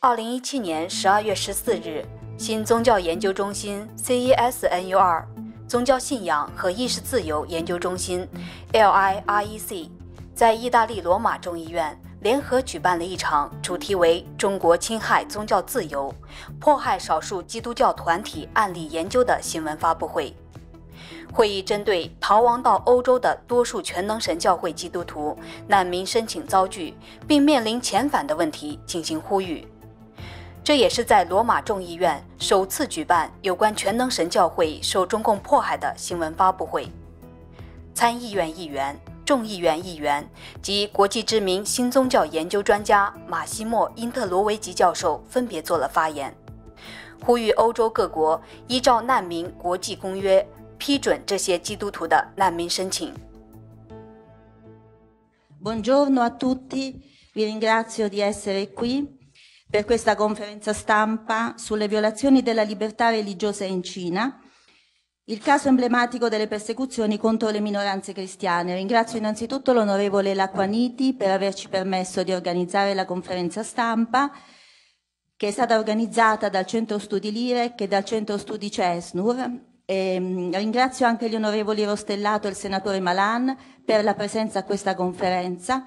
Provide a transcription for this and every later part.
二零一七年十二月十四日，新宗教研究中心 （CESNUR） 宗教信仰和意识自由研究中心 （LIREC） 在意大利罗马众议院联合举办了一场主题为中国侵害宗教自由、迫害少数基督教团体案例研究的新闻发布会。会议针对逃亡到欧洲的多数全能神教会基督徒难民申请遭拒，并面临遣返的问题进行呼吁。这也是在罗马众议院首次举办有关全能神教会受中共迫害的新闻发布会。参议院议员、众议院议员及国际知名新宗教研究专家马西莫·因特罗维吉教授分别做了发言，呼吁欧洲各国依照难民国际公约。批准这些基督徒的难民申请。Buongiorno a tutti, vi ringrazio di essere qui per questa conferenza stampa sulle violazioni della libertà religiosa in Cina, il caso emblematico delle persecuzioni contro le minoranze cristiane. Ringrazio innanzitutto l'onorevole Lacquaniti per averci permesso di organizzare la conferenza stampa che è stata organizzata dal Centro Studi Lirec e dal Centro Studi CESNUR e ehm, ringrazio anche gli onorevoli Rostellato e il senatore Malan per la presenza a questa conferenza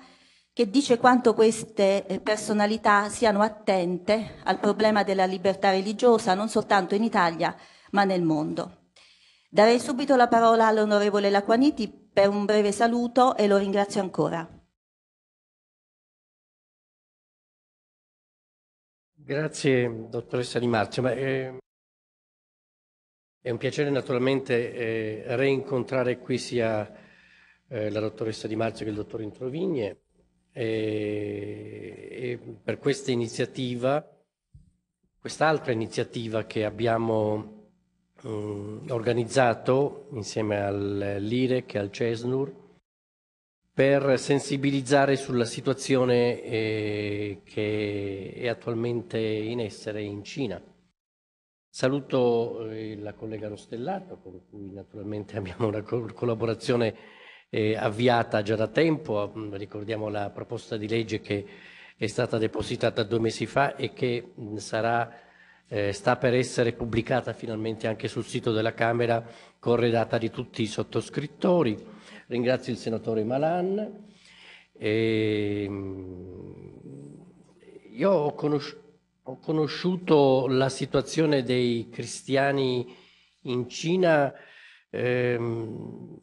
che dice quanto queste eh, personalità siano attente al problema della libertà religiosa non soltanto in Italia ma nel mondo. Darei subito la parola all'onorevole Laquaniti per un breve saluto e lo ringrazio ancora. Grazie dottoressa Di Marzio. Ehm, è un piacere naturalmente eh, reincontrare qui sia eh, la dottoressa Di Marzio che il dottor Introvigne e, e per questa iniziativa, quest'altra iniziativa che abbiamo eh, organizzato insieme all'IREC e al CESNUR per sensibilizzare sulla situazione eh, che è attualmente in essere in Cina. Saluto eh, la collega Rostellato, con cui naturalmente abbiamo una collaborazione eh, avviata già da tempo. Mm, ricordiamo la proposta di legge che è stata depositata due mesi fa e che mm, sarà, eh, sta per essere pubblicata finalmente anche sul sito della Camera, corredata di tutti i sottoscrittori. Ringrazio il senatore Malan. E ehm, io ho conosciuto ho conosciuto la situazione dei cristiani in Cina ehm,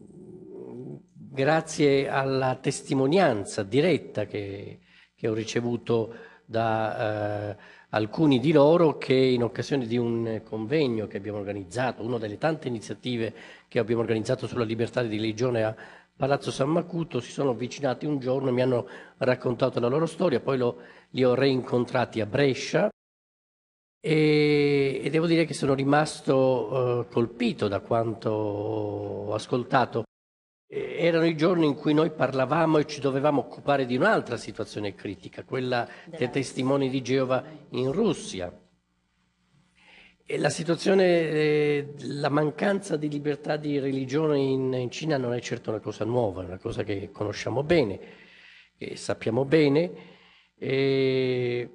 grazie alla testimonianza diretta che, che ho ricevuto da eh, alcuni di loro che in occasione di un convegno che abbiamo organizzato, una delle tante iniziative che abbiamo organizzato sulla libertà di religione a Palazzo San Macuto, si sono avvicinati un giorno e mi hanno raccontato la loro storia, poi lo, li ho reincontrati a Brescia e, e devo dire che sono rimasto eh, colpito da quanto ho ascoltato. E, erano i giorni in cui noi parlavamo e ci dovevamo occupare di un'altra situazione critica, quella dei testimoni di Geova in Russia. E la situazione, eh, la mancanza di libertà di religione in, in, Cina non è certo una cosa nuova, è una cosa che conosciamo bene, che sappiamo bene. E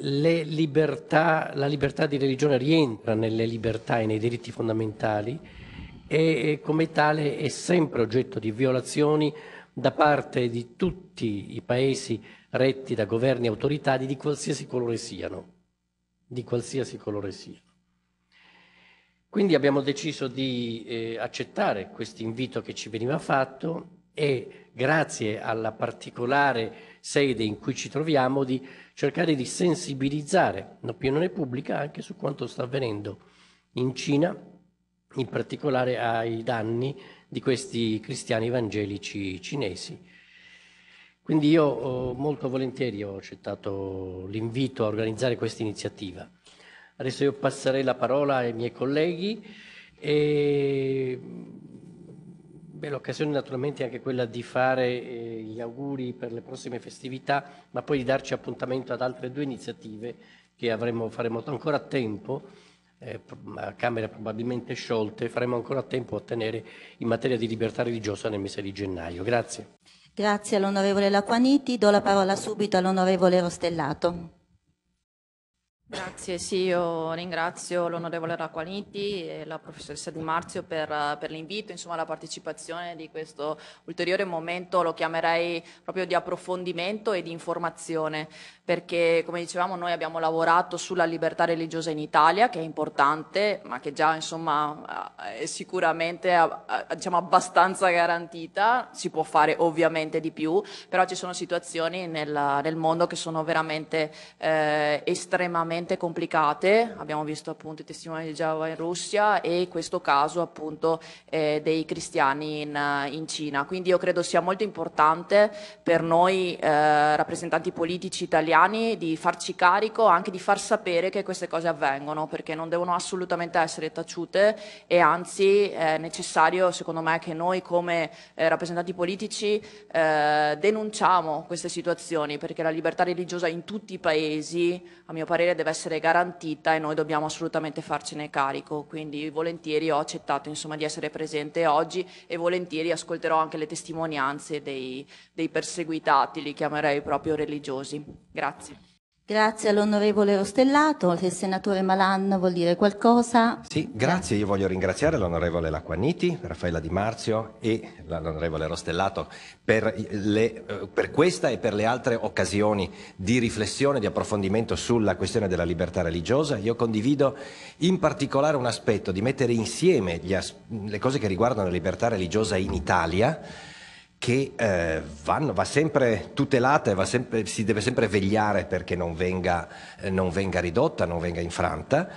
libertà, la libertà di religione rientra nelle libertà e nei diritti fondamentali e come tale è sempre oggetto di violazioni da parte di tutti i paesi retti da governi autoritari di qualsiasi colore siano. Di qualsiasi colore siano. Quindi abbiamo deciso di eh, accettare questo invito che ci veniva fatto e grazie alla particolare sede in cui ci troviamo di cercare di sensibilizzare l'opinione pubblica anche su quanto sta avvenendo in Cina, in particolare ai danni di questi cristiani evangelici cinesi. Quindi io oh, molto volentieri ho accettato l'invito a organizzare questa iniziativa. Adesso io passerei la parola ai miei colleghi e Beh, l'occasione naturalmente è anche quella di fare eh, gli auguri per le prossime festività, ma poi di darci appuntamento ad altre due iniziative che avremo, faremo ancora a tempo, eh, a Camere probabilmente sciolte, faremo ancora a tempo a ottenere in materia di libertà religiosa nel mese di gennaio. Grazie. Grazie all'onorevole Laquaniti, do la parola subito all'onorevole Rostellato. Grazie, sì, io ringrazio l'onorevole Racquaniti e la professoressa Di Marzio per, per l'invito, insomma la partecipazione di questo ulteriore momento, lo chiamerei proprio di approfondimento e di informazione perché come dicevamo noi abbiamo lavorato sulla libertà religiosa in Italia che è importante ma che già insomma eh, è sicuramente eh, eh, diciamo, abbastanza garantita, si può fare ovviamente di più, però ci sono situazioni nel, nel mondo che sono veramente eh, estremamente complicate, abbiamo visto appunto i testimoni di Giava in Russia e questo caso appunto eh, dei cristiani in, in, Cina, quindi io credo sia molto importante per noi eh, rappresentanti politici italiani italiani di farci carico, anche di far sapere che queste cose avvengono, perché non devono assolutamente essere taciute e anzi eh, è necessario, secondo me, che noi come eh, rappresentanti politici eh, denunciamo queste situazioni, perché la libertà religiosa in tutti i paesi, a mio parere, deve essere garantita e noi dobbiamo assolutamente farcene carico. Quindi volentieri ho accettato insomma, di essere presente oggi e volentieri ascolterò anche le testimonianze dei, dei perseguitati, li chiamerei proprio religiosi. Grazie. Grazie. Grazie all'onorevole Rostellato. Se il senatore Malan vuol dire qualcosa. Sì, grazie. Io voglio ringraziare l'onorevole Lacquaniti, Raffaella Di Marzio e l'onorevole Rostellato per, le, eh, per, questa e per le altre occasioni di riflessione, di approfondimento sulla questione della libertà religiosa. Io condivido in particolare un aspetto di mettere insieme as, le cose che riguardano la libertà religiosa in Italia che eh, vanno, va sempre tutelata e va sempre, si deve sempre vegliare perché non venga, eh, non venga ridotta, non venga infranta,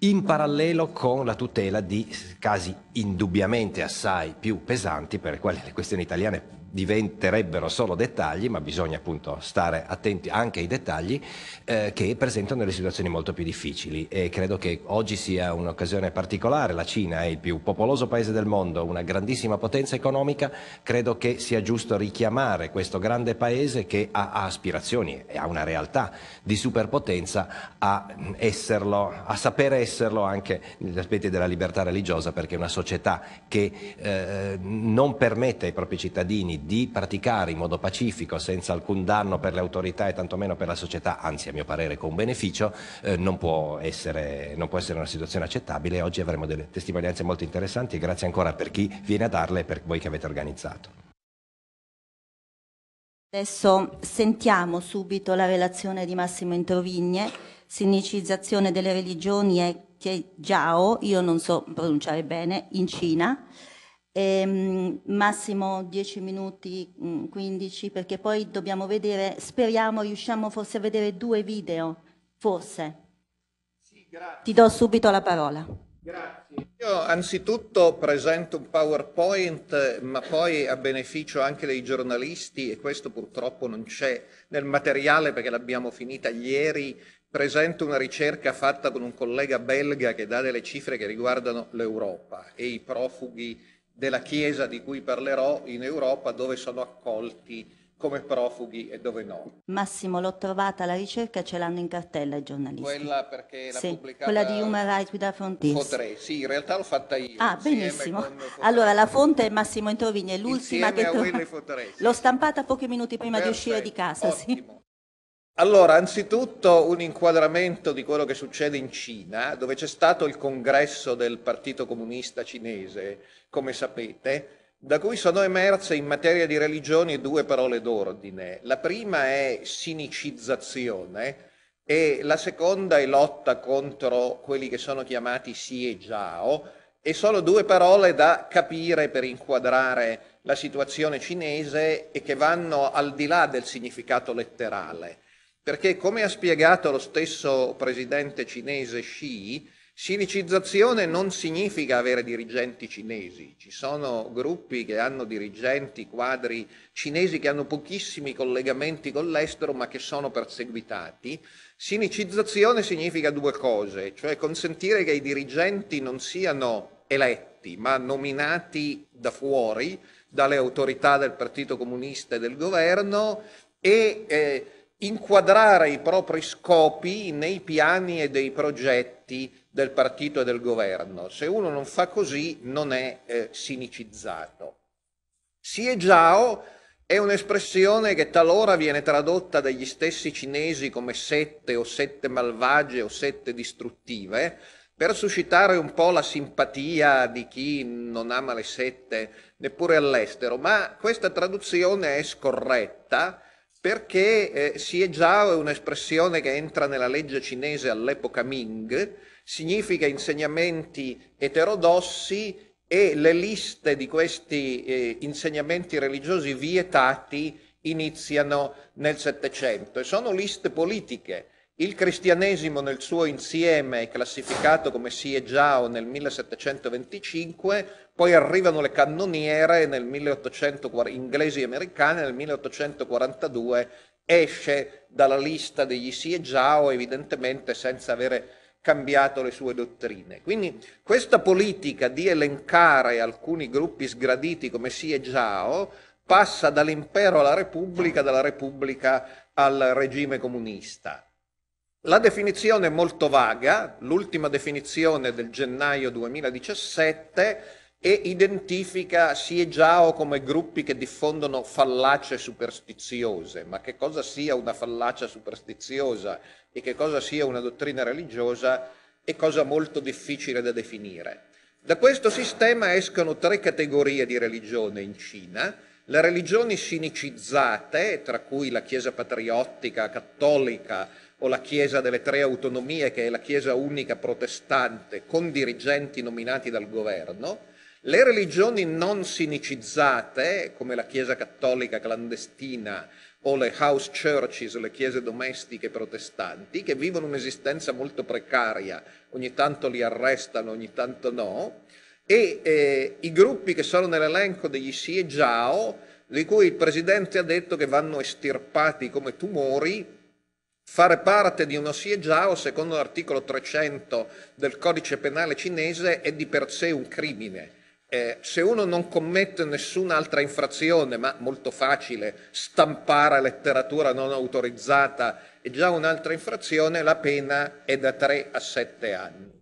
in parallelo con la tutela di casi indubbiamente assai più pesanti, per i quali le questioni italiane diventerebbero solo dettagli, ma bisogna appunto stare attenti anche ai dettagli, eh, che presentano delle situazioni molto più difficili e credo che oggi sia un'occasione particolare, la Cina è il più popoloso paese del mondo, una grandissima potenza economica, credo che sia giusto richiamare questo grande paese che ha, ha aspirazioni e ha una realtà di superpotenza a esserlo, a sapere esserlo anche negli aspetti della libertà religiosa, perché è una società che eh, non permette ai propri cittadini di praticare in modo pacifico, senza alcun danno per le autorità e tantomeno per la società, anzi a mio parere con beneficio, eh, non, può essere, non, può essere, una situazione accettabile. Oggi avremo delle testimonianze molto interessanti e grazie ancora per chi viene a darle e per voi che avete organizzato. Adesso sentiamo subito la relazione di Massimo Introvigne, sinicizzazione delle religioni e Jiao, io non so pronunciare bene, in Cina. Ehm, massimo 10 minuti, 15, mm, perché poi dobbiamo vedere, speriamo, riusciamo forse a vedere due video, forse. Sì, Ti do subito la parola. Grazie. Io anzitutto presento un PowerPoint, ma poi a beneficio anche dei giornalisti, e questo purtroppo non c'è nel materiale perché l'abbiamo finita ieri, presento una ricerca fatta con un collega belga che dà delle cifre che riguardano l'Europa e i profughi della Chiesa di cui parlerò in Europa dove sono accolti come profughi e dove no. Massimo, l'ho trovata, la ricerca ce l'hanno in cartella i giornalisti. Quella perché l'ha sì, pubblicata... quella di Human Rights Without Frontiers. Fotre, sì, in realtà l'ho fatta io. Ah, benissimo. Allora, la fonte è Massimo Introvigni, è l'ultima insieme che... Insieme L'ho stampata pochi minuti prima Perfetto, di uscire di casa, Ottimo. sì. Allora, anzitutto un inquadramento di quello che succede in Cina, dove c'è stato il congresso del Partito Comunista Cinese, come sapete, da cui sono emerse in materia di religioni due parole d'ordine. La prima è sinicizzazione e la seconda è lotta contro quelli che sono chiamati Si e Jiao, e sono due parole da capire per inquadrare la situazione cinese e che vanno al di là del significato letterale perché come ha spiegato lo stesso presidente cinese Xi, sinicizzazione non significa avere dirigenti cinesi, ci sono gruppi che hanno dirigenti quadri cinesi che hanno pochissimi collegamenti con l'estero ma che sono perseguitati. Sinicizzazione significa due cose, cioè consentire che i dirigenti non siano eletti ma nominati da fuori, dalle autorità del Partito Comunista e del governo e... Eh, inquadrare i propri scopi nei piani e dei progetti del partito e del governo. Se uno non fa così non è eh, sinicizzato. Xie Jiao è un'espressione che talora viene tradotta dagli stessi cinesi come sette o sette malvagie o sette distruttive, per suscitare un po' la simpatia di chi non ama le sette neppure all'estero, ma questa traduzione è scorretta perché eh, si è già un'espressione che entra nella legge cinese all'epoca Ming, significa insegnamenti eterodossi e le liste di questi eh, insegnamenti religiosi vietati iniziano nel Settecento e sono liste politiche il cristianesimo nel suo insieme è classificato come Siegiao nel 1725, poi arrivano le cannoniere nel 1840, inglesi e americane, nel 1842 esce dalla lista degli Siegiao evidentemente senza avere cambiato le sue dottrine. Quindi questa politica di elencare alcuni gruppi sgraditi come Siegiao passa dall'impero alla repubblica, dalla repubblica al regime comunista. La definizione è molto vaga, l'ultima definizione del gennaio 2017 e identifica SIEGIAO come gruppi che diffondono fallacie superstiziose, ma che cosa sia una fallacia superstiziosa e che cosa sia una dottrina religiosa è cosa molto difficile da definire. Da questo sistema escono tre categorie di religione in Cina, le religioni sinicizzate, tra cui la Chiesa patriottica, cattolica, o la Chiesa delle tre autonomie, che è la Chiesa unica protestante, con dirigenti nominati dal governo, le religioni non sinicizzate, come la Chiesa cattolica clandestina o le house churches, le chiese domestiche protestanti, che vivono un'esistenza molto precaria, ogni tanto li arrestano, ogni tanto no, e eh, i gruppi che sono nell'elenco degli Xie Jiao, di cui il presidente ha detto che vanno estirpati come tumori Fare parte di uno Xiejao, secondo l'articolo 300 del codice penale cinese, è di per sé un crimine. Eh, se uno non commette nessun'altra infrazione, ma molto facile, stampare letteratura non autorizzata è già un'altra infrazione, la pena è da 3 a 7 anni.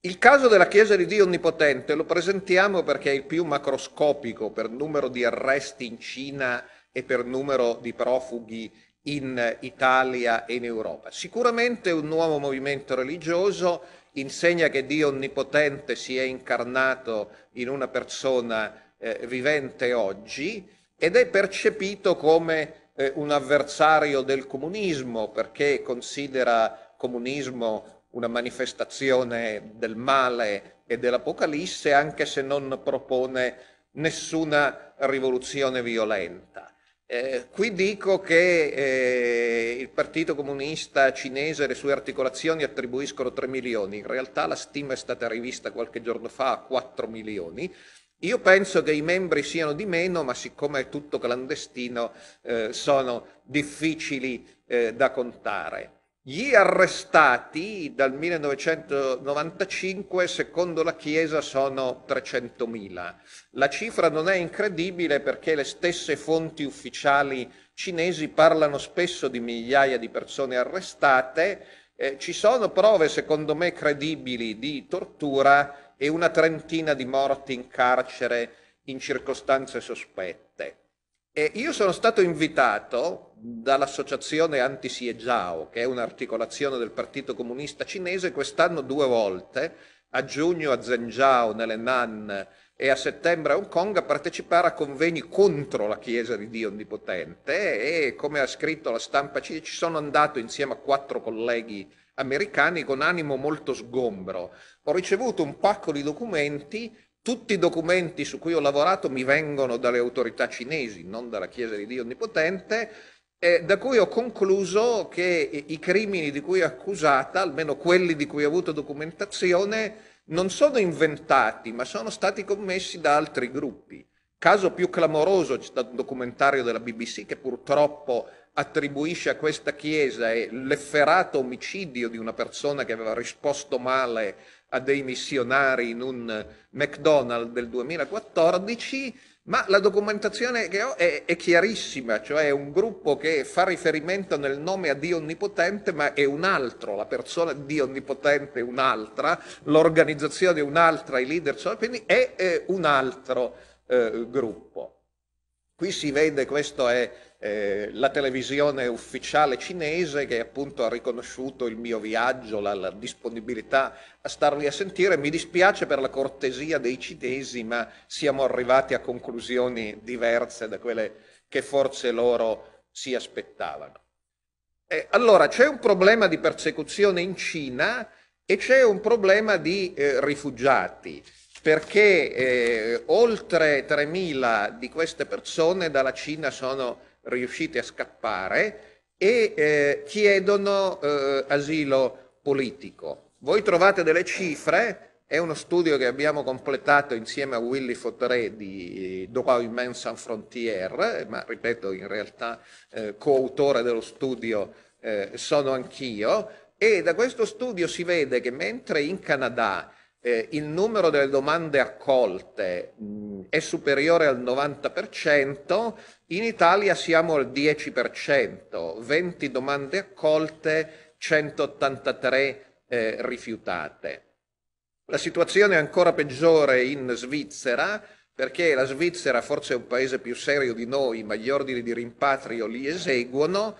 Il caso della Chiesa di Dio Onnipotente lo presentiamo perché è il più macroscopico per numero di arresti in Cina e per numero di profughi in Italia e in Europa. Sicuramente un nuovo movimento religioso insegna che Dio Onnipotente si è incarnato in una persona eh, vivente oggi ed è percepito come eh, un avversario del comunismo perché considera comunismo una manifestazione del male e dell'Apocalisse anche se non propone nessuna rivoluzione violenta. Eh, qui dico che eh, il Partito Comunista Cinese e le sue articolazioni attribuiscono 3 milioni, in realtà la stima è stata rivista qualche giorno fa a 4 milioni. Io penso che i membri siano di meno, ma siccome è tutto clandestino eh, sono difficili eh, da contare. Gli arrestati dal 1995, secondo la Chiesa, sono 300.000. La cifra non è incredibile perché le stesse fonti ufficiali cinesi parlano spesso di migliaia di persone arrestate. Eh, ci sono prove, secondo me, credibili di tortura e una trentina di morti in carcere in circostanze sospette. E io sono stato invitato dall'associazione Anti-Siegiao, che è un'articolazione del Partito Comunista Cinese, quest'anno due volte, a giugno a Zhenjiao nelle Nan e a settembre a Hong Kong a partecipare a convegni contro la Chiesa di Dio Onnipotente e come ha scritto la stampa ci sono andato insieme a quattro colleghi americani con animo molto sgombro. Ho ricevuto un pacco di documenti tutti i documenti su cui ho lavorato mi vengono dalle autorità cinesi, non dalla Chiesa di Dio Onnipotente, eh, da cui ho concluso che i crimini di cui è accusata, almeno quelli di cui ha avuto documentazione, non sono inventati, ma sono stati commessi da altri gruppi. Caso più clamoroso c'è stato un documentario della BBC che purtroppo attribuisce a questa chiesa l'efferato omicidio di una persona che aveva risposto male a dei missionari in un McDonald's del 2014 ma la documentazione che ho è, è, chiarissima, cioè è un gruppo che fa riferimento nel nome a Dio Onnipotente, ma è un altro, la persona di Dio Onnipotente è un'altra, l'organizzazione è un'altra, i leader sono, quindi è, è eh, un altro eh, gruppo. Qui si vede, questo è eh, la televisione ufficiale cinese che appunto ha riconosciuto il mio viaggio, la, la, disponibilità a starli a sentire. Mi dispiace per la cortesia dei cinesi, ma siamo arrivati a conclusioni diverse da quelle che forse loro si aspettavano. Eh, allora, c'è un problema di persecuzione in Cina e c'è un problema di eh, rifugiati perché eh, oltre 3.000 di queste persone dalla Cina sono riusciti a scappare e eh, chiedono eh, asilo politico. Voi trovate delle cifre, è uno studio che abbiamo completato insieme a Willy Fotré di eh, Droit Humain Sans Frontières, ma ripeto in realtà eh, coautore dello studio eh, sono anch'io, e da questo studio si vede che mentre in Canada eh, il numero delle domande accolte mh, mm, è superiore al 90%, in Italia siamo al 10%, 20 domande accolte, 183 eh, rifiutate. La situazione è ancora peggiore in Svizzera, perché la Svizzera forse è un paese più serio di noi, ma gli ordini di rimpatrio li eseguono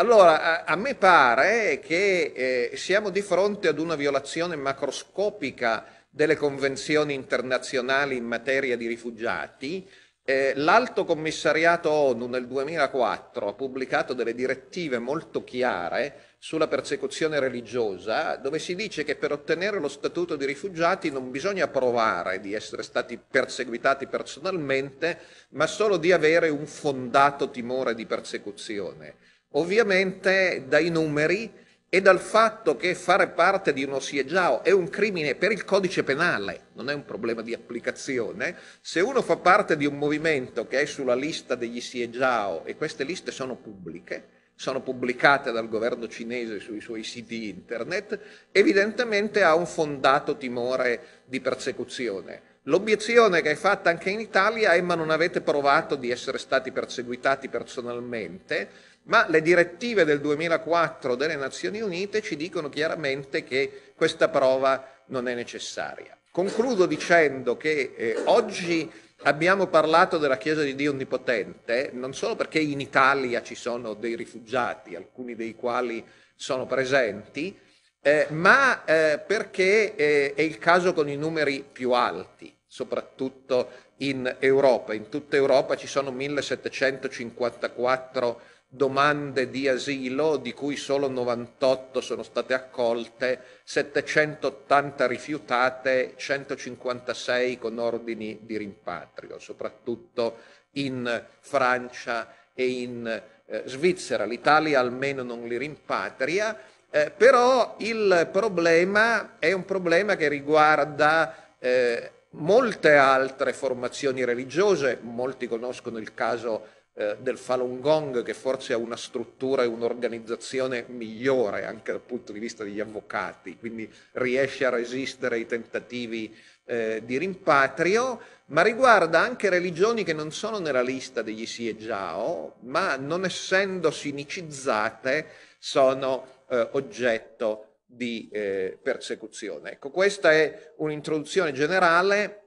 allora, a, me pare che eh, siamo di fronte ad una violazione macroscopica delle convenzioni internazionali in materia di rifugiati. Eh, L'Alto Commissariato ONU nel 2004 ha pubblicato delle direttive molto chiare sulla persecuzione religiosa, dove si dice che per ottenere lo statuto di rifugiati non bisogna provare di essere stati perseguitati personalmente, ma solo di avere un fondato timore di persecuzione. Ovviamente dai numeri e dal fatto che fare parte di uno siegiao è un crimine per il codice penale, non è un problema di applicazione, se uno fa parte di un movimento che è sulla lista degli siegiao e queste liste sono pubbliche, sono pubblicate dal governo cinese sui suoi siti internet, evidentemente ha un fondato timore di persecuzione. L'obiezione che è fatta anche in Italia è ma non avete provato di essere stati perseguitati personalmente, ma le direttive del 2004 delle Nazioni Unite ci dicono chiaramente che questa prova non è necessaria. Concludo dicendo che eh, oggi abbiamo parlato della Chiesa di Dio Onnipotente non solo perché in Italia ci sono dei rifugiati, alcuni dei quali sono presenti, eh, ma eh, perché eh, è il caso con i numeri più alti, soprattutto in Europa. In tutta Europa ci sono 1754 rifugiati domande di asilo, di cui solo 98 sono state accolte, 780 rifiutate, 156 con ordini di rimpatrio, soprattutto in Francia e in eh, Svizzera. L'Italia almeno non li rimpatria, eh, però il problema è un problema che riguarda eh, molte altre formazioni religiose, molti conoscono il caso eh, del Falun Gong che forse ha una struttura e un'organizzazione migliore anche dal punto di vista degli avvocati, quindi riesce a resistere ai tentativi eh, di rimpatrio, ma riguarda anche religioni che non sono nella lista degli Jiao, ma non essendo sinicizzate sono eh, oggetto di eh, persecuzione. Ecco, questa è un'introduzione generale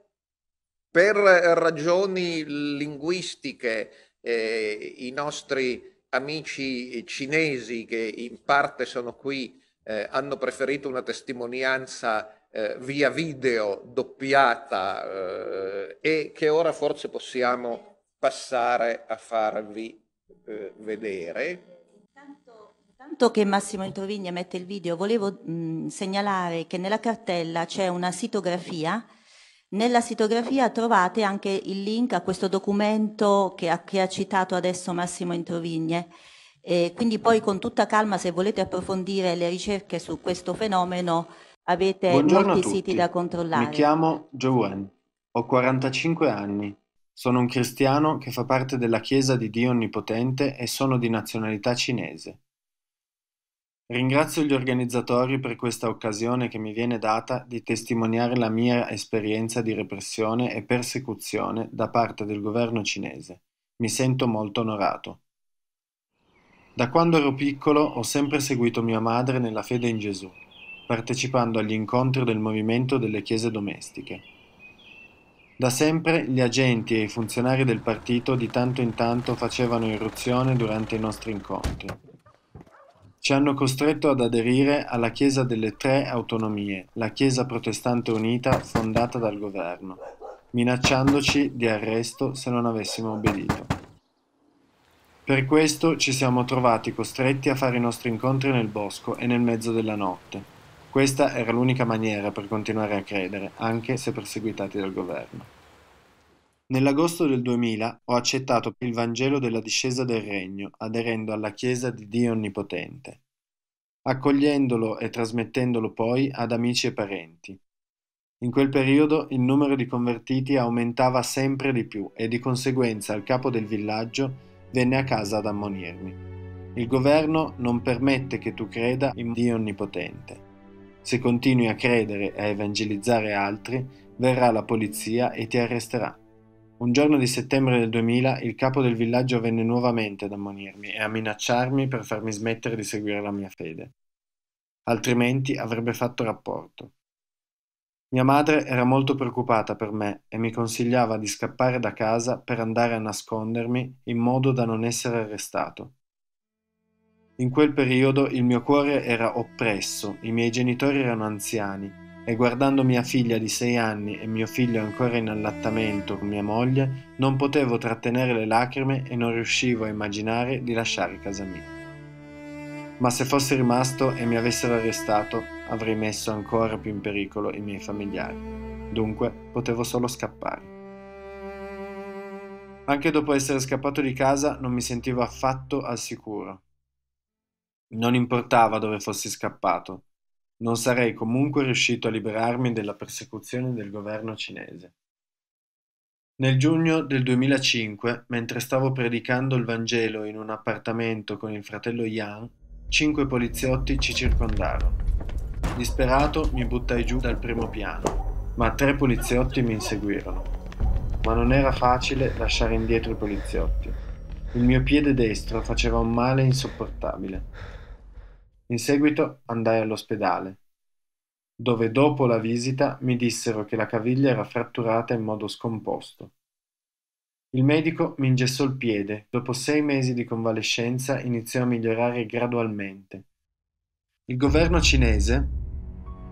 per ragioni linguistiche eh, i nostri amici cinesi che in parte sono qui eh, hanno preferito una testimonianza eh, via video doppiata eh, e che ora forse possiamo passare a farvi eh, vedere. Tanto, che Massimo Introvigna mette il video, volevo mh, segnalare che nella cartella c'è una sitografia nella sitografia trovate anche il link a questo documento che ha, che ha citato adesso Massimo Introvigne. E quindi poi con tutta calma, se volete approfondire le ricerche su questo fenomeno, avete Buongiorno molti siti da controllare. Mi chiamo Joanne, ho 45 anni, sono un cristiano che fa parte della Chiesa di Dio Onnipotente e sono di nazionalità cinese. Ringrazio gli organizzatori per questa occasione che mi viene data di testimoniare la mia esperienza di repressione e persecuzione da parte del governo cinese. Mi sento molto onorato. Da quando ero piccolo ho sempre seguito mia madre nella fede in Gesù, partecipando agli incontri del movimento delle chiese domestiche. Da sempre gli agenti e i funzionari del partito di tanto in tanto facevano irruzione durante i nostri incontri ci hanno costretto ad aderire alla Chiesa delle Tre Autonomie, la Chiesa protestante unita fondata dal governo, minacciandoci di arresto se non avessimo obbedito. Per questo ci siamo trovati costretti a fare i nostri incontri nel bosco e nel mezzo della notte. Questa era l'unica maniera per continuare a credere, anche se perseguitati dal governo. Nell'agosto del 2000 ho accettato il Vangelo della discesa del Regno, aderendo alla Chiesa di Dio Onnipotente, accogliendolo e trasmettendolo poi ad amici e parenti. In quel periodo il numero di convertiti aumentava sempre di più e di conseguenza il capo del villaggio venne a casa ad ammonirmi. Il governo non permette che tu creda in Dio Onnipotente. Se continui a credere e a evangelizzare altri, verrà la polizia e ti arresterà. Un giorno di settembre del 2000 il capo del villaggio venne nuovamente ad ammonirmi e a minacciarmi per farmi smettere di seguire la mia fede. Altrimenti avrebbe fatto rapporto. Mia madre era molto preoccupata per me e mi consigliava di scappare da casa per andare a nascondermi in modo da non essere arrestato. In quel periodo il mio cuore era oppresso, i miei genitori erano anziani e guardando mia figlia di sei anni e mio figlio ancora in allattamento con mia moglie, non potevo trattenere le lacrime e non riuscivo a immaginare di lasciare casa mia. Ma se fossi rimasto e mi avessero arrestato, avrei messo ancora più in pericolo i miei familiari. Dunque, potevo solo scappare. Anche dopo essere scappato di casa non mi sentivo affatto al sicuro. Non importava dove fossi scappato, non sarei comunque riuscito a liberarmi dalla persecuzione del governo cinese. Nel giugno del 2005, mentre stavo predicando il Vangelo in un appartamento con il fratello Yang, cinque poliziotti ci circondarono. Disperato mi buttai giù dal primo piano, ma tre poliziotti mi inseguirono. Ma non era facile lasciare indietro i poliziotti. Il mio piede destro faceva un male insopportabile. In seguito andai all'ospedale, dove dopo la visita mi dissero che la caviglia era fratturata in modo scomposto. Il medico mi ingessò il piede, dopo sei mesi di convalescenza iniziò a migliorare gradualmente. Il governo cinese,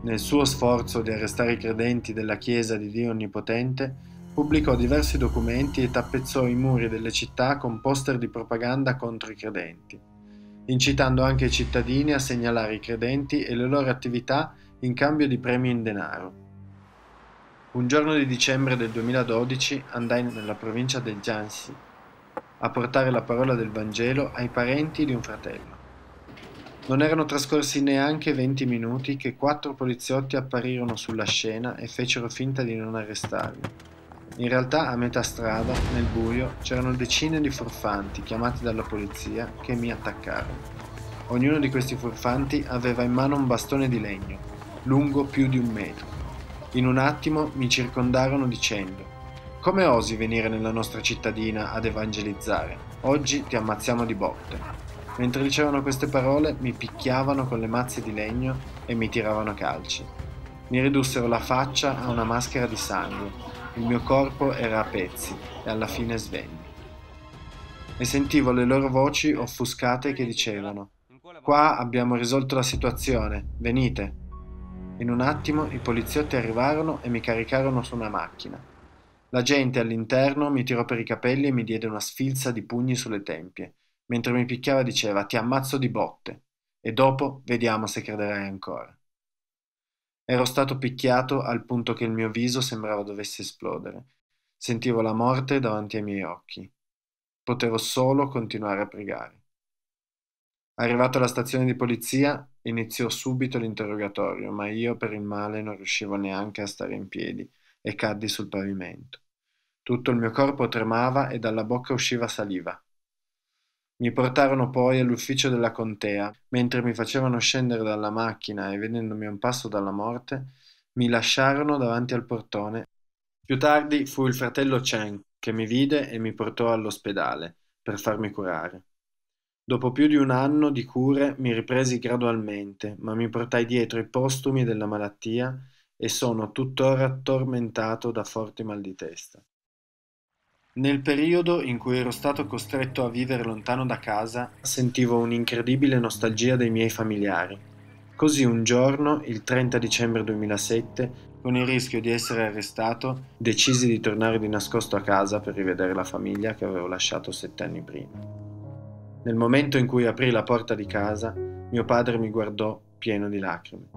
nel suo sforzo di arrestare i credenti della Chiesa di Dio Onnipotente, pubblicò diversi documenti e tappezzò i muri delle città con poster di propaganda contro i credenti incitando anche i cittadini a segnalare i credenti e le loro attività in cambio di premi in denaro. Un giorno di dicembre del 2012 andai nella provincia del Jiangxi a portare la parola del Vangelo ai parenti di un fratello. Non erano trascorsi neanche 20 minuti che quattro poliziotti apparirono sulla scena e fecero finta di non arrestarmi. In realtà a metà strada, nel buio, c'erano decine di furfanti chiamati dalla polizia che mi attaccarono. Ognuno di questi furfanti aveva in mano un bastone di legno, lungo più di un metro. In un attimo mi circondarono dicendo come osi venire nella nostra cittadina ad evangelizzare? Oggi ti ammazziamo di botte. Mentre dicevano queste parole mi picchiavano con le mazze di legno e mi tiravano calci. Mi ridussero la faccia a una maschera di sangue il mio corpo era a pezzi e alla fine svenne. E sentivo le loro voci offuscate che dicevano Qua abbiamo risolto la situazione, venite. In un attimo i poliziotti arrivarono e mi caricarono su una macchina. La gente all'interno mi tirò per i capelli e mi diede una sfilza di pugni sulle tempie. Mentre mi picchiava diceva ti ammazzo di botte e dopo vediamo se crederai ancora. Ero stato picchiato al punto che il mio viso sembrava dovesse esplodere. Sentivo la morte davanti ai miei occhi. Potevo solo continuare a pregare. Arrivato alla stazione di polizia, iniziò subito l'interrogatorio, ma io per il male non riuscivo neanche a stare in piedi e caddi sul pavimento. Tutto il mio corpo tremava e dalla bocca usciva saliva. Mi portarono poi all'ufficio della contea. Mentre mi facevano scendere dalla macchina e vedendomi a un passo dalla morte, mi lasciarono davanti al portone. Più tardi fu il fratello Chen che mi vide e mi portò all'ospedale per farmi curare. Dopo più di un anno di cure mi ripresi gradualmente, ma mi portai dietro i postumi della malattia e sono tuttora tormentato da forti mal di testa. Nel periodo in cui ero stato costretto a vivere lontano da casa, sentivo un'incredibile nostalgia dei miei familiari. Così un giorno, il 30 dicembre 2007, con il rischio di essere arrestato, decisi di tornare di nascosto a casa per rivedere la famiglia che avevo lasciato sette anni prima. Nel momento in cui aprì la porta di casa, mio padre mi guardò pieno di lacrime.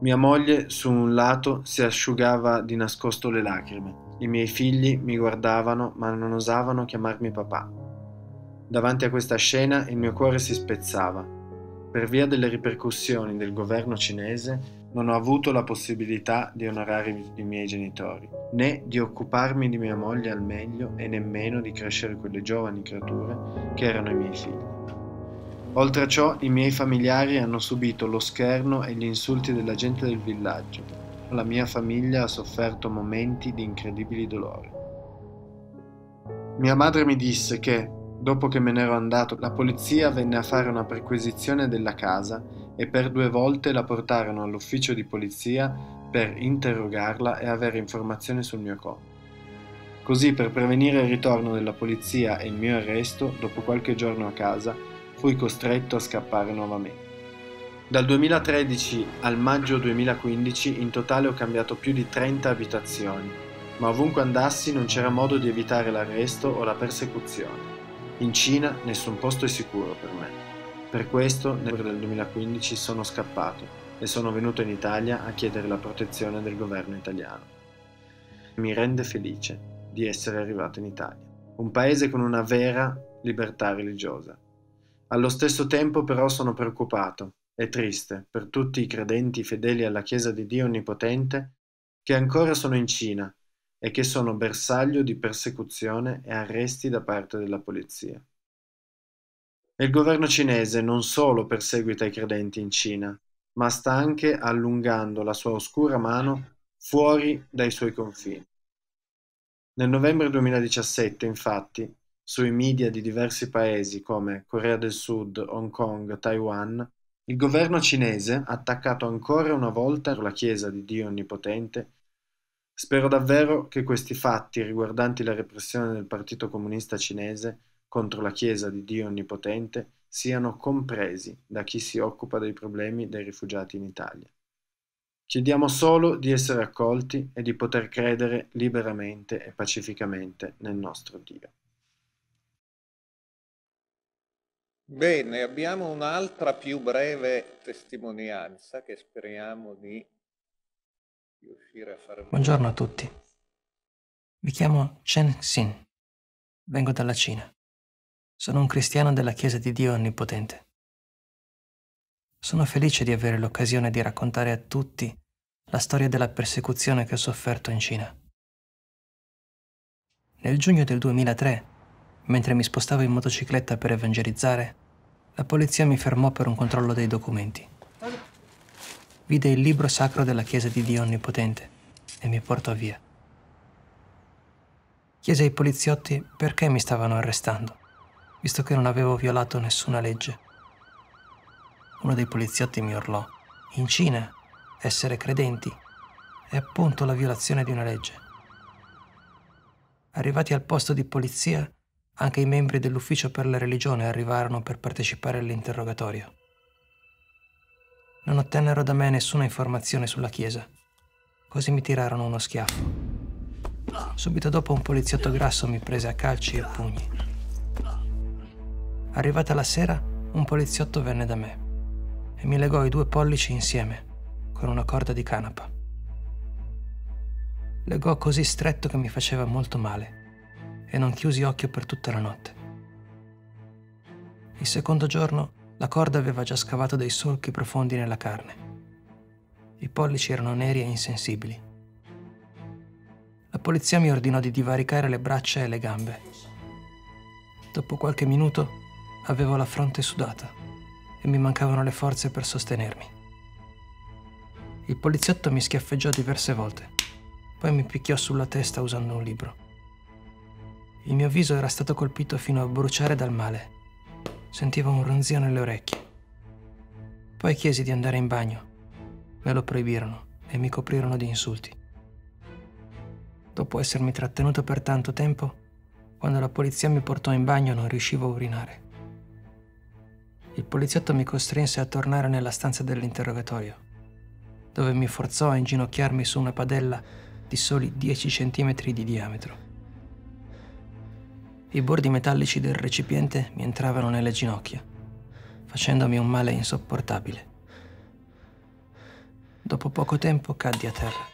Mia moglie, su un lato, si asciugava di nascosto le lacrime i miei figli mi guardavano ma non osavano chiamarmi papà. Davanti a questa scena il mio cuore si spezzava. Per via delle ripercussioni del governo cinese non ho avuto la possibilità di onorare i miei genitori, né di occuparmi di mia moglie al meglio e nemmeno di crescere quelle giovani creature che erano i miei figli. Oltre a ciò, i miei familiari hanno subito lo scherno e gli insulti della gente del villaggio, la mia famiglia ha sofferto momenti di incredibili dolori. Mia madre mi disse che, dopo che me ne ero andato, la polizia venne a fare una perquisizione della casa e per due volte la portarono all'ufficio di polizia per interrogarla e avere informazioni sul mio corpo. Così, per prevenire il ritorno della polizia e il mio arresto, dopo qualche giorno a casa, fui costretto a scappare nuovamente. Dal 2013 al maggio 2015 in totale ho cambiato più di 30 abitazioni, ma ovunque andassi non c'era modo di evitare l'arresto o la persecuzione. In Cina nessun posto è sicuro per me. Per questo nel novembre del 2015 sono scappato e sono venuto in Italia a chiedere la protezione del governo italiano. Mi rende felice di essere arrivato in Italia, un paese con una vera libertà religiosa. Allo stesso tempo però sono preoccupato è triste per tutti i credenti fedeli alla Chiesa di Dio Onnipotente che ancora sono in Cina e che sono bersaglio di persecuzione e arresti da parte della polizia. E il governo cinese non solo perseguita i credenti in Cina, ma sta anche allungando la sua oscura mano fuori dai suoi confini. Nel novembre 2017, infatti, sui media di diversi paesi come Corea del Sud, Hong Kong, Taiwan, il governo cinese, attaccato ancora una volta la Chiesa di Dio Onnipotente, spero davvero che questi fatti riguardanti la repressione del Partito Comunista Cinese contro la Chiesa di Dio Onnipotente siano compresi da chi si occupa dei problemi dei rifugiati in Italia. Chiediamo solo di essere accolti e di poter credere liberamente e pacificamente nel nostro Dio. Bene, abbiamo un'altra più breve testimonianza che speriamo di riuscire a fare. Buongiorno a tutti. Mi chiamo Chen Xin. Vengo dalla Cina. Sono un cristiano della Chiesa di Dio Onnipotente. Sono felice di avere l'occasione di raccontare a tutti la storia della persecuzione che ho sofferto in Cina. Nel giugno del 2003 mentre mi spostavo in motocicletta per evangelizzare, la polizia mi fermò per un controllo dei documenti. Vide il libro sacro della Chiesa di Dio Onnipotente e mi portò via. Chiese ai poliziotti perché mi stavano arrestando, visto che non avevo violato nessuna legge. Uno dei poliziotti mi urlò, in Cina essere credenti è appunto la violazione di una legge. Arrivati al posto di polizia, anche i membri dell'ufficio per la religione arrivarono per partecipare all'interrogatorio. Non ottennero da me nessuna informazione sulla chiesa, così mi tirarono uno schiaffo. Subito dopo un poliziotto grasso mi prese a calci e pugni. Arrivata la sera, un poliziotto venne da me e mi legò i due pollici insieme con una corda di canapa. Legò così stretto che mi faceva molto male e non chiusi occhio per tutta la notte. Il secondo giorno la corda aveva già scavato dei solchi profondi nella carne. I pollici erano neri e insensibili. La polizia mi ordinò di divaricare le braccia e le gambe. Dopo qualche minuto avevo la fronte sudata e mi mancavano le forze per sostenermi. Il poliziotto mi schiaffeggiò diverse volte, poi mi picchiò sulla testa usando un libro. Il mio viso era stato colpito fino a bruciare dal male. Sentivo un ronzio nelle orecchie. Poi chiesi di andare in bagno. Me lo proibirono e mi coprirono di insulti. Dopo essermi trattenuto per tanto tempo, quando la polizia mi portò in bagno non riuscivo a urinare. Il poliziotto mi costrinse a tornare nella stanza dell'interrogatorio, dove mi forzò a inginocchiarmi su una padella di soli 10 cm di diametro. I bordi metallici del recipiente mi entravano nelle ginocchia, facendomi un male insopportabile. Dopo poco tempo caddi a terra,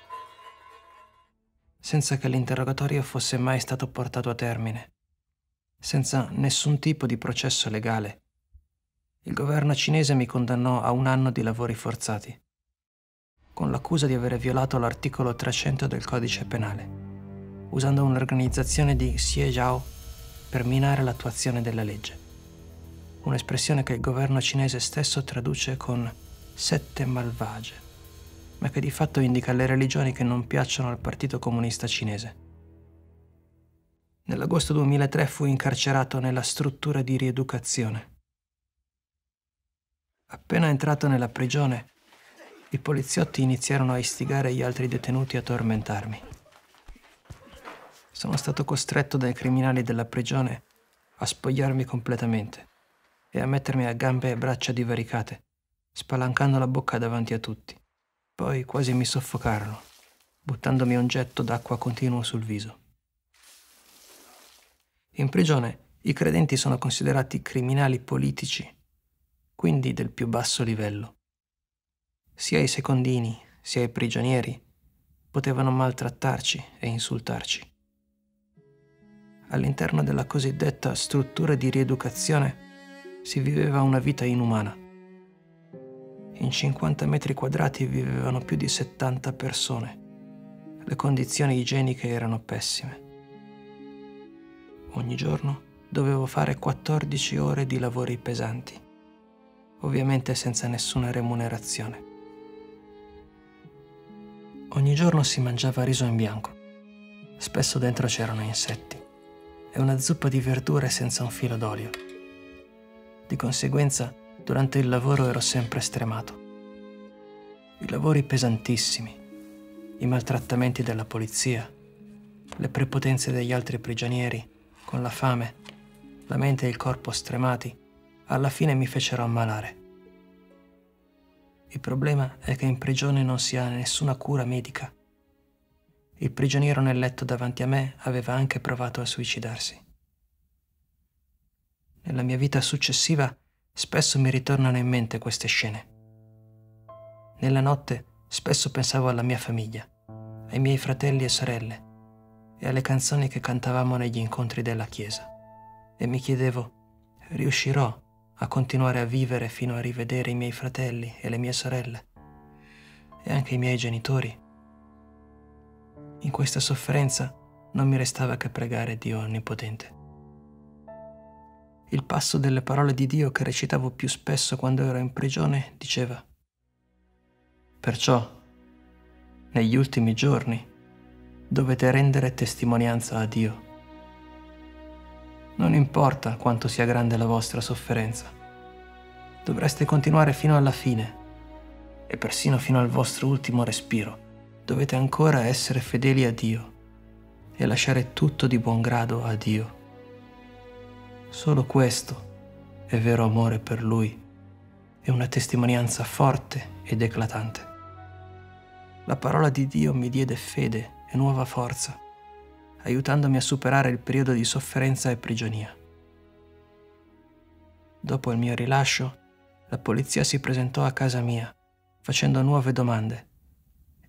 senza che l'interrogatorio fosse mai stato portato a termine, senza nessun tipo di processo legale. Il governo cinese mi condannò a un anno di lavori forzati, con l'accusa di aver violato l'articolo 300 del codice penale, usando un'organizzazione di Xie Zhao per minare l'attuazione della legge. Un'espressione che il governo cinese stesso traduce con sette malvagie, ma che di fatto indica le religioni che non piacciono al Partito Comunista Cinese. Nell'agosto 2003 fu incarcerato nella struttura di rieducazione. Appena entrato nella prigione, i poliziotti iniziarono a istigare gli altri detenuti a tormentarmi sono stato costretto dai criminali della prigione a spogliarmi completamente e a mettermi a gambe e braccia divaricate, spalancando la bocca davanti a tutti. Poi quasi mi soffocarono, buttandomi un getto d'acqua continuo sul viso. In prigione i credenti sono considerati criminali politici, quindi del più basso livello. Sia i secondini sia i prigionieri potevano maltrattarci e insultarci all'interno della cosiddetta struttura di rieducazione si viveva una vita inumana. In 50 metri quadrati vivevano più di 70 persone. Le condizioni igieniche erano pessime. Ogni giorno dovevo fare 14 ore di lavori pesanti, ovviamente senza nessuna remunerazione. Ogni giorno si mangiava riso in bianco. Spesso dentro c'erano insetti è una zuppa di verdure senza un filo d'olio. Di conseguenza, durante il lavoro ero sempre stremato. I lavori pesantissimi, i maltrattamenti della polizia, le prepotenze degli altri prigionieri, con la fame, la mente e il corpo stremati, alla fine mi fecero ammalare. Il problema è che in prigione non si ha nessuna cura medica il prigioniero nel letto davanti a me aveva anche provato a suicidarsi. Nella mia vita successiva spesso mi ritornano in mente queste scene. Nella notte spesso pensavo alla mia famiglia, ai miei fratelli e sorelle e alle canzoni che cantavamo negli incontri della chiesa e mi chiedevo, riuscirò a continuare a vivere fino a rivedere i miei fratelli e le mie sorelle e anche i miei genitori questa sofferenza non mi restava che pregare Dio Onnipotente. Il passo delle parole di Dio che recitavo più spesso quando ero in prigione diceva, Perciò, negli ultimi giorni, dovete rendere testimonianza a Dio. Non importa quanto sia grande la vostra sofferenza, dovreste continuare fino alla fine e persino fino al vostro ultimo respiro dovete ancora essere fedeli a Dio e lasciare tutto di buon grado a Dio. Solo questo è vero amore per Lui e una testimonianza forte ed eclatante. La parola di Dio mi diede fede e nuova forza, aiutandomi a superare il periodo di sofferenza e prigionia. Dopo il mio rilascio, la polizia si presentò a casa mia, facendo nuove domande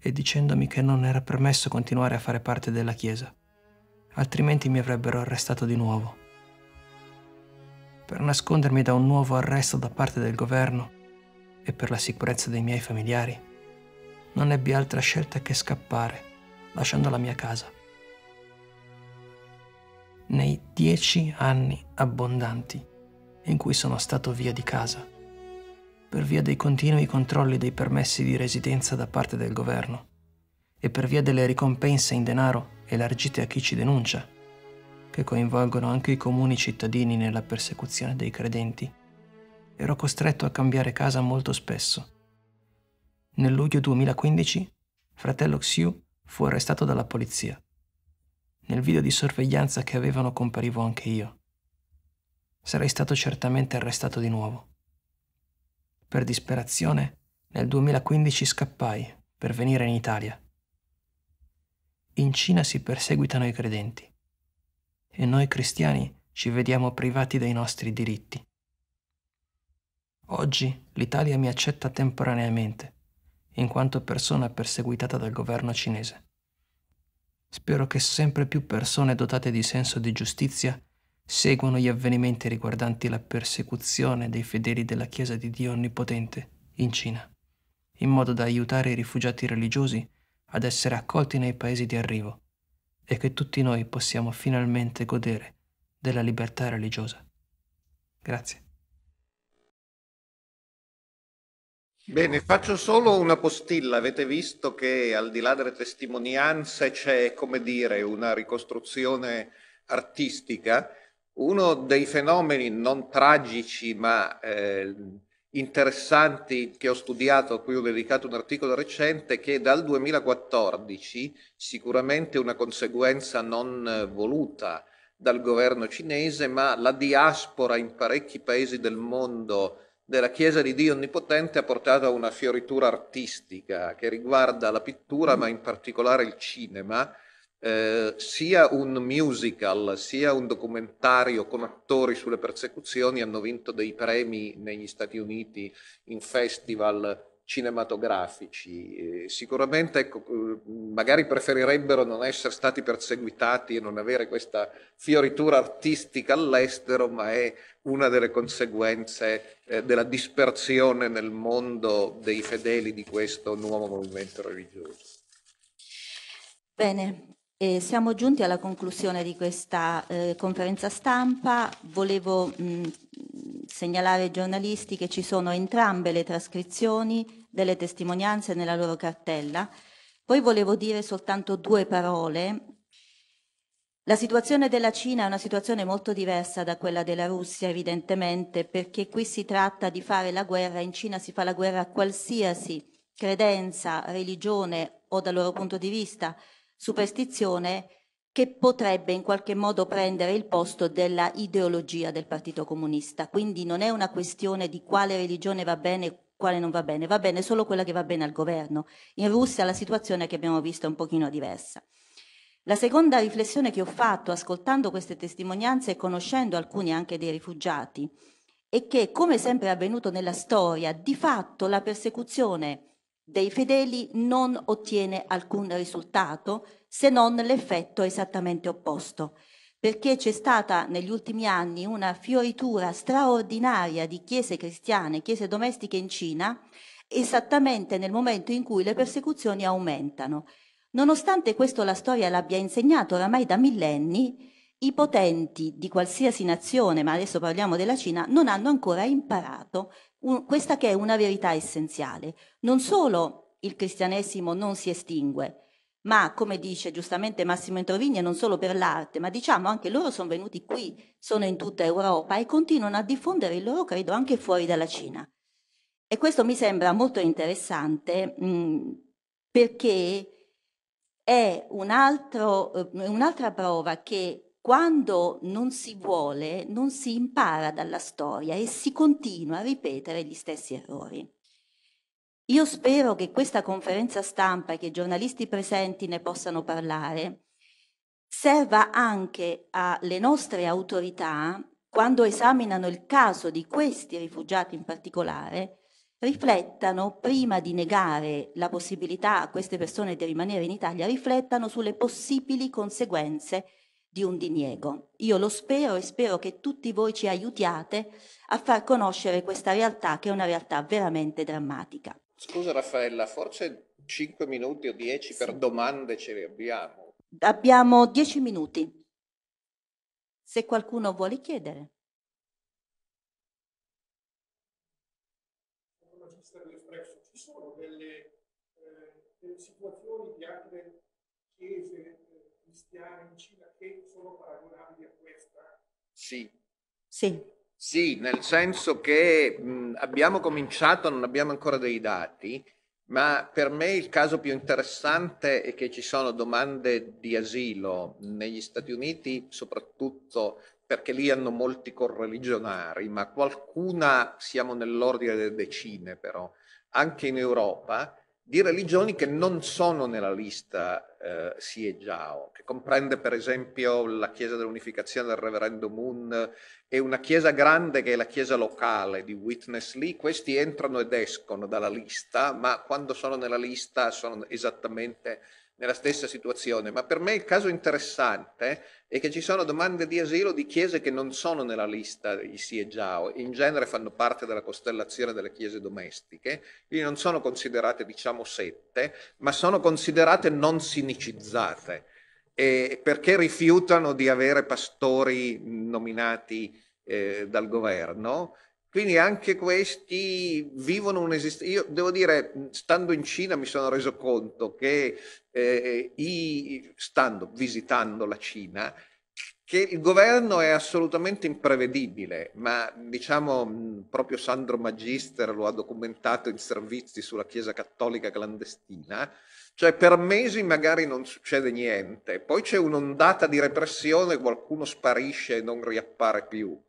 e dicendomi che non era permesso continuare a fare parte della Chiesa, altrimenti mi avrebbero arrestato di nuovo. Per nascondermi da un nuovo arresto da parte del governo e per la sicurezza dei miei familiari, non ebbi altra scelta che scappare, lasciando la mia casa. Nei dieci anni abbondanti in cui sono stato via di casa, per via dei continui controlli dei permessi di residenza da parte del governo e per via delle ricompense in denaro elargite a chi ci denuncia, che coinvolgono anche i comuni cittadini nella persecuzione dei credenti, ero costretto a cambiare casa molto spesso. Nel luglio 2015, fratello Xiu fu arrestato dalla polizia. Nel video di sorveglianza che avevano comparivo anche io. Sarei stato certamente arrestato di nuovo. Per disperazione, nel 2015 scappai per venire in Italia. In Cina si perseguitano i credenti e noi cristiani ci vediamo privati dei nostri diritti. Oggi l'Italia mi accetta temporaneamente, in quanto persona perseguitata dal governo cinese. Spero che sempre più persone dotate di senso di giustizia seguono gli avvenimenti riguardanti la persecuzione dei fedeli della Chiesa di Dio Onnipotente in Cina, in modo da aiutare i rifugiati religiosi ad essere accolti nei paesi di arrivo e che tutti noi possiamo finalmente godere della libertà religiosa. Grazie. Bene, faccio solo una postilla. Avete visto che al di là delle testimonianze c'è, come dire, una ricostruzione artistica uno dei fenomeni non tragici ma eh, interessanti che ho studiato, a cui ho dedicato un articolo recente, è che dal 2014, sicuramente una conseguenza non voluta dal governo cinese, ma la diaspora in parecchi paesi del mondo della Chiesa di Dio Onnipotente ha portato a una fioritura artistica che riguarda la pittura, ma in particolare il cinema, eh, sia un musical sia un documentario con attori sulle persecuzioni hanno vinto dei premi negli Stati Uniti in festival cinematografici. Eh, sicuramente ecco, eh, magari preferirebbero non essere stati perseguitati e non avere questa fioritura artistica all'estero, ma è una delle conseguenze eh, della dispersione nel mondo dei fedeli di questo nuovo movimento religioso. Bene, e siamo giunti alla conclusione di questa eh, conferenza stampa. Volevo mh, segnalare ai giornalisti che ci sono entrambe le trascrizioni delle testimonianze nella loro cartella. Poi volevo dire soltanto due parole. La situazione della Cina è una situazione molto diversa da quella della Russia, evidentemente, perché qui si tratta di fare la guerra, in Cina si fa la guerra a qualsiasi credenza, religione o dal loro punto di vista superstizione che potrebbe in qualche modo prendere il posto della ideologia del Partito Comunista. Quindi non è una questione di quale religione va bene e quale non va bene, va bene solo quella che va bene al governo. In Russia la situazione che abbiamo visto è un pochino diversa. La seconda riflessione che ho fatto ascoltando queste testimonianze e conoscendo alcuni anche dei rifugiati è che, come sempre è avvenuto nella storia, di fatto la persecuzione dei fedeli non ottiene alcun risultato se non l'effetto esattamente opposto, perché c'è stata negli ultimi anni una fioritura straordinaria di chiese cristiane, chiese domestiche in Cina, esattamente nel momento in cui le persecuzioni aumentano. Nonostante questo la storia l'abbia insegnato oramai da millenni, i potenti di qualsiasi nazione, ma adesso parliamo della Cina, non hanno ancora imparato un, questa che è una verità essenziale. Non solo il cristianesimo non si estingue, ma come dice giustamente Massimo Introvigne, non solo per l'arte, ma diciamo anche loro sono venuti qui, sono in tutta Europa e continuano a diffondere il loro credo anche fuori dalla Cina. E questo mi sembra molto interessante mh, mm, perché è un altro, eh, un'altra prova che quando non si vuole, non si impara dalla storia e si continua a ripetere gli stessi errori. Io spero che questa conferenza stampa e che i giornalisti presenti ne possano parlare serva anche alle nostre autorità, quando esaminano il caso di questi rifugiati in particolare, riflettano, prima di negare la possibilità a queste persone di rimanere in Italia, riflettano sulle possibili conseguenze di un diniego. Io lo spero e spero che tutti voi ci aiutiate a far conoscere questa realtà che è una realtà veramente drammatica. Scusa Raffaella, forse 5 minuti o 10 sì. per domande ce le abbiamo. Abbiamo 10 minuti. Se qualcuno vuole chiedere. Ci sono delle, eh, delle situazioni di altre chiese eh, cristiane in Cina che sono paragonabili a questa? Sì. Sì. Sì, nel senso che mh, abbiamo cominciato, non abbiamo ancora dei dati, ma per me il caso più interessante è che ci sono domande di asilo negli Stati Uniti, soprattutto perché lì hanno molti correligionari, ma qualcuna siamo nell'ordine delle decine però, anche in Europa, di religioni che non sono nella lista eh, Xie Jiao, che comprende per esempio la Chiesa dell'Unificazione del Reverendo Moon e una chiesa grande che è la chiesa locale di Witness Lee, questi entrano ed escono dalla lista, ma quando sono nella lista sono esattamente nella stessa situazione. Ma per me il caso interessante e che ci sono domande di asilo di chiese che non sono nella lista di e Giao, in genere fanno parte della costellazione delle chiese domestiche, quindi non sono considerate diciamo sette, ma sono considerate non sinicizzate, eh, perché rifiutano di avere pastori nominati eh, dal governo quindi anche questi vivono un'esistenza. Io devo dire, stando in Cina mi sono reso conto che, eh, i, stando, visitando la Cina, che il governo è assolutamente imprevedibile, ma diciamo proprio Sandro Magister lo ha documentato in servizi sulla Chiesa Cattolica clandestina, cioè per mesi magari non succede niente, poi c'è un'ondata di repressione, qualcuno sparisce e non riappare più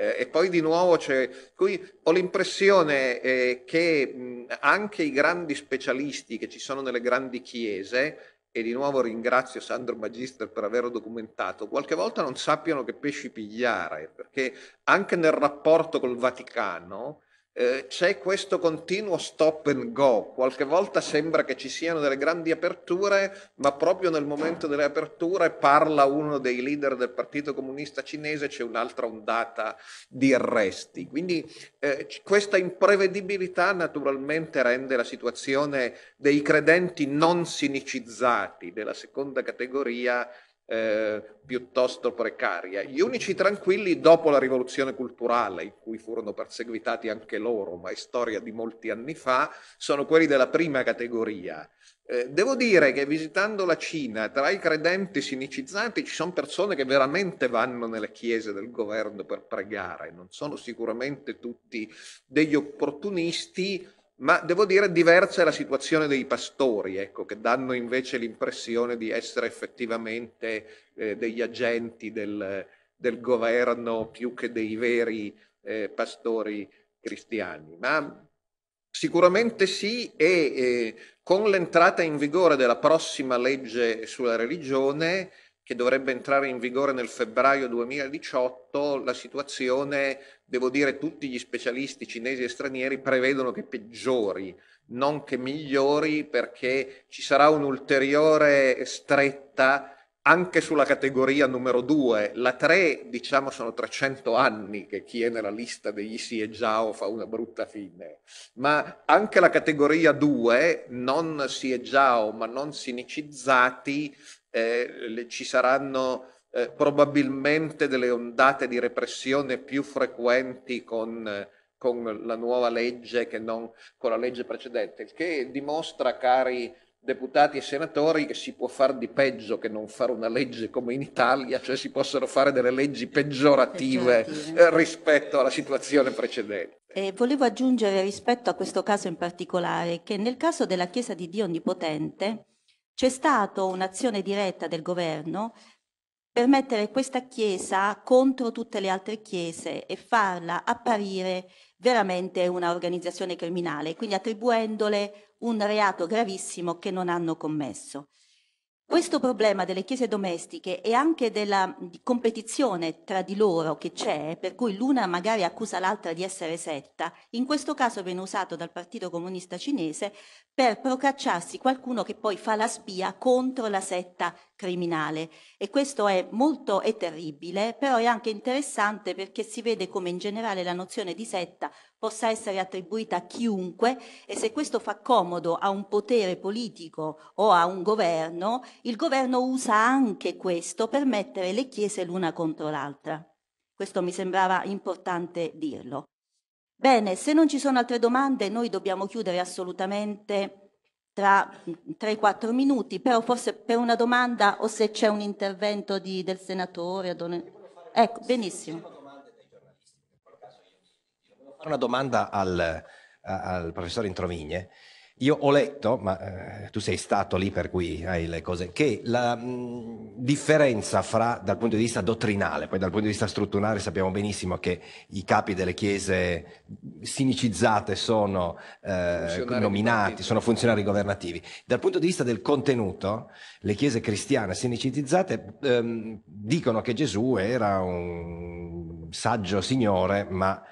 eh, e poi di nuovo c'è, qui ho l'impressione eh, che mh, anche i grandi specialisti che ci sono nelle grandi chiese, e di nuovo ringrazio Sandro Magister per averlo documentato, qualche volta non sappiano che pesci pigliare, perché anche nel rapporto col Vaticano eh, c'è questo continuo stop and go. Qualche volta sembra che ci siano delle grandi aperture, ma proprio nel momento delle aperture parla uno dei leader del Partito Comunista Cinese, c'è un'altra ondata di arresti. Quindi eh, questa imprevedibilità naturalmente rende la situazione dei credenti non sinicizzati della seconda categoria eh, piuttosto precaria. Gli unici tranquilli dopo la rivoluzione culturale, in cui furono perseguitati anche loro, ma è storia di molti anni fa, sono quelli della prima categoria. Eh, devo dire che visitando la Cina, tra i credenti sinicizzanti ci sono persone che veramente vanno nelle chiese del governo per pregare, non sono sicuramente tutti degli opportunisti, ma devo dire diversa è la situazione dei pastori, ecco, che danno invece l'impressione di essere effettivamente eh, degli agenti del, del, governo più che dei veri eh, pastori cristiani. Ma sicuramente sì e eh, con l'entrata in vigore della prossima legge sulla religione che dovrebbe entrare in vigore nel febbraio 2018, la situazione, devo dire, tutti gli specialisti cinesi e stranieri prevedono che peggiori, non che migliori, perché ci sarà un'ulteriore stretta anche sulla categoria numero 2. La 3, diciamo, sono 300 anni che chi è nella lista degli Xi e o fa una brutta fine. Ma anche la categoria 2, non Xi e o ma non sinicizzati, eh, le, ci saranno eh, probabilmente delle ondate di repressione più frequenti con, eh, con, la nuova legge che non con la legge precedente, il che dimostra, cari deputati e senatori, che si può fare di peggio che non fare una legge come in Italia, cioè si possono fare delle leggi peggiorative, eh, rispetto alla situazione precedente. Eh, volevo aggiungere rispetto a questo caso in particolare che nel caso della Chiesa di Dio Onnipotente, c'è stata un'azione diretta del governo per mettere questa Chiesa contro tutte le altre Chiese e farla apparire veramente un'organizzazione criminale, quindi attribuendole un reato gravissimo che non hanno commesso. Questo problema delle chiese domestiche e anche della competizione tra di loro che c'è, per cui l'una magari accusa l'altra di essere setta, in questo caso viene usato dal Partito Comunista Cinese per procacciarsi qualcuno che poi fa la spia contro la setta criminale e questo è molto e terribile, però è anche interessante perché si vede come in generale la nozione di setta possa essere attribuita a chiunque e se questo fa comodo a un potere politico o a un governo, il governo usa anche questo per mettere le chiese l'una contro l'altra. Questo mi sembrava importante dirlo. Bene, se non ci sono altre domande, noi dobbiamo chiudere assolutamente tra 3-4 minuti, però forse per una domanda o se c'è un intervento di, del senatore. Don... Ecco, benissimo. Fare una domanda al, al professor Introvigne io ho letto, ma eh, tu sei stato lì per cui hai le cose, che la mh, mm, differenza fra, dal punto di vista dottrinale, poi dal punto di vista strutturale sappiamo benissimo che i capi delle chiese sinicizzate sono eh, nominati, sono funzionari governativi. Dal punto di vista del contenuto, le chiese cristiane sinicizzate ehm, dicono che Gesù era un saggio signore, ma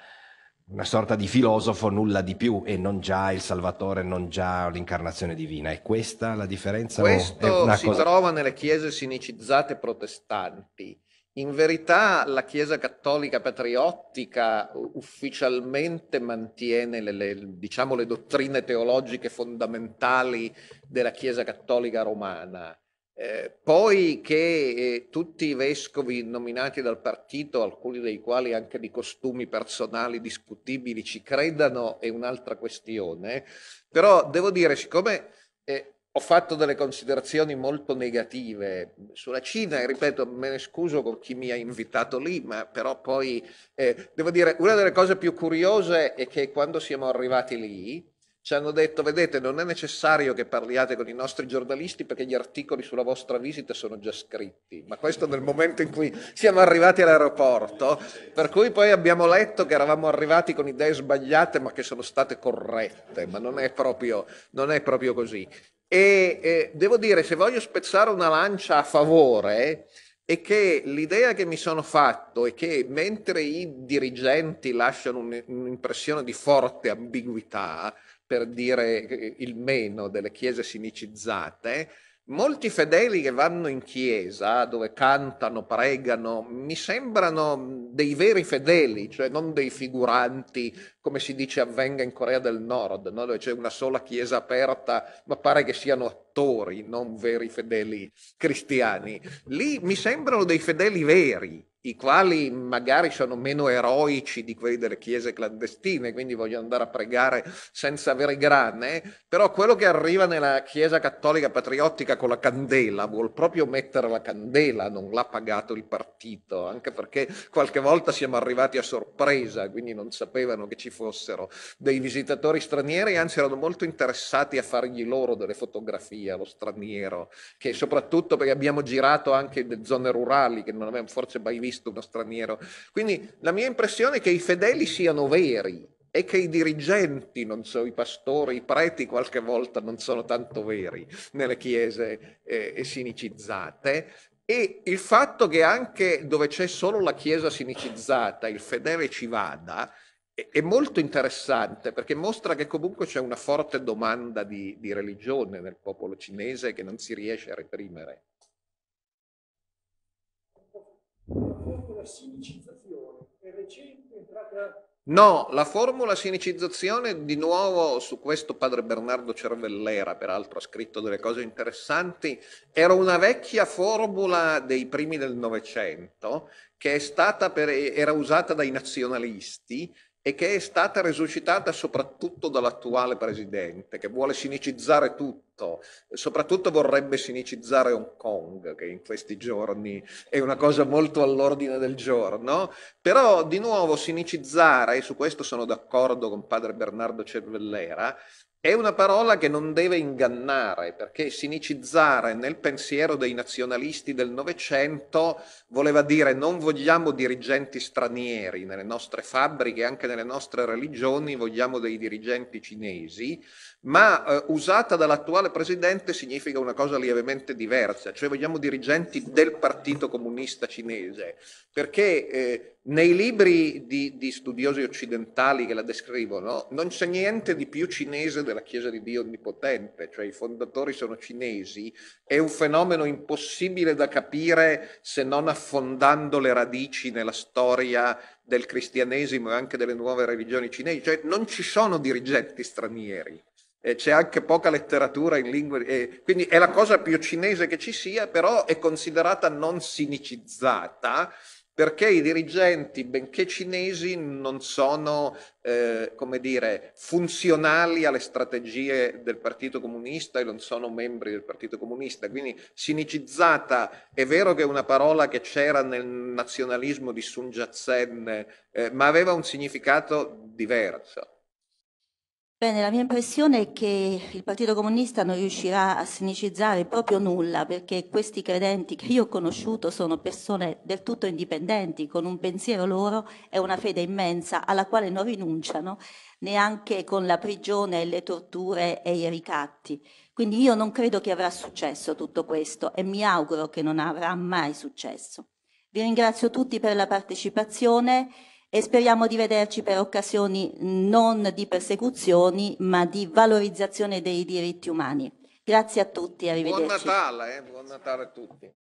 una sorta di filosofo, nulla di più, e non già il Salvatore, non già l'incarnazione divina. È questa la differenza? Questo si cosa... trova nelle chiese sinicizzate protestanti. In verità la Chiesa cattolica patriottica ufficialmente mantiene le, le, diciamo, le dottrine teologiche fondamentali della Chiesa cattolica romana eh, poi che eh, tutti i vescovi nominati dal partito, alcuni dei quali anche di costumi personali discutibili, ci credano è un'altra questione, però devo dire, siccome eh, ho fatto delle considerazioni molto negative sulla Cina e ripeto, me ne scuso con chi mi ha invitato lì, ma però poi eh, devo dire, una delle cose più curiose è che quando siamo arrivati lì, ci hanno detto, vedete, non è necessario che parliate con i nostri giornalisti perché gli articoli sulla vostra visita sono già scritti, ma questo nel momento in cui siamo arrivati all'aeroporto, per cui poi abbiamo letto che eravamo arrivati con idee sbagliate ma che sono state corrette, ma non è proprio, non è proprio così. E eh, devo dire, se voglio spezzare una lancia a favore, è che l'idea che mi sono fatto è che mentre i dirigenti lasciano un'impressione di forte ambiguità, per dire il meno delle chiese sinicizzate, molti fedeli che vanno in chiesa, dove cantano, pregano, mi sembrano dei veri fedeli, cioè non dei figuranti, come si dice avvenga in Corea del Nord, no? dove c'è una sola chiesa aperta, ma pare che siano attori, non veri fedeli cristiani. Lì mi sembrano dei fedeli veri, i quali magari sono meno eroici di quelli delle chiese clandestine, quindi vogliono andare a pregare senza avere grane, però quello che arriva nella chiesa cattolica patriottica con la candela vuol proprio mettere la candela, non l'ha pagato il partito, anche perché qualche volta siamo arrivati a sorpresa, quindi non sapevano che ci fossero dei visitatori stranieri, anzi erano molto interessati a fargli loro delle fotografie allo straniero, che soprattutto perché abbiamo girato anche in zone rurali che non avevamo forse mai visto visto uno straniero. Quindi la mia impressione è che i fedeli siano veri e che i dirigenti, non so, i pastori, i preti qualche volta non sono tanto veri nelle chiese eh, sinicizzate. E il fatto che anche dove c'è solo la chiesa sinicizzata il fedele ci vada, è molto interessante perché mostra che comunque c'è una forte domanda di, di religione nel popolo cinese che non si riesce a reprimere. sinicizzazione è recente, è entrata... No, la formula sinicizzazione, di nuovo su questo padre Bernardo Cervellera, peraltro ha scritto delle cose interessanti, era una vecchia formula dei primi del Novecento che per, era usata dai nazionalisti e che è stata resuscitata soprattutto dall'attuale presidente, che vuole sinicizzare tutto, soprattutto vorrebbe sinicizzare Hong Kong, che in questi giorni è una cosa molto all'ordine del giorno, però di nuovo sinicizzare, e su questo sono d'accordo con padre Bernardo Cervellera, è una parola che non deve ingannare, perché sinicizzare nel pensiero dei nazionalisti del Novecento voleva dire non vogliamo dirigenti stranieri nelle nostre fabbriche, anche nelle nostre religioni vogliamo dei dirigenti cinesi, ma eh, usata dall'attuale presidente significa una cosa lievemente diversa, cioè vogliamo dirigenti del Partito Comunista Cinese, perché eh, nei libri di, di, studiosi occidentali che la descrivono non c'è niente di più cinese della Chiesa di Dio Onnipotente, cioè i fondatori sono cinesi, è un fenomeno impossibile da capire se non affondando le radici nella storia del cristianesimo e anche delle nuove religioni cinesi, cioè non ci sono dirigenti stranieri eh, c'è anche poca letteratura in lingue, eh, quindi è la cosa più cinese che ci sia, però è considerata non sinicizzata perché i dirigenti, benché cinesi, non sono, eh, come dire, funzionali alle strategie del Partito Comunista e non sono membri del Partito Comunista. Quindi sinicizzata è vero che è una parola che c'era nel nazionalismo di Sun Yat-sen, eh, ma aveva un significato diverso. Bene, la mia impressione è che il Partito Comunista non riuscirà a sinicizzare proprio nulla, perché questi credenti che io ho conosciuto sono persone del tutto indipendenti, con un pensiero loro e una fede immensa, alla quale non rinunciano neanche con la prigione, le torture e i ricatti. Quindi io non credo che avrà successo tutto questo e mi auguro che non avrà mai successo. Vi ringrazio tutti per la partecipazione e speriamo di vederci per occasioni non di persecuzioni ma di valorizzazione dei diritti umani. Grazie a tutti, arrivederci. Buon Natale, eh? Buon Natale a tutti.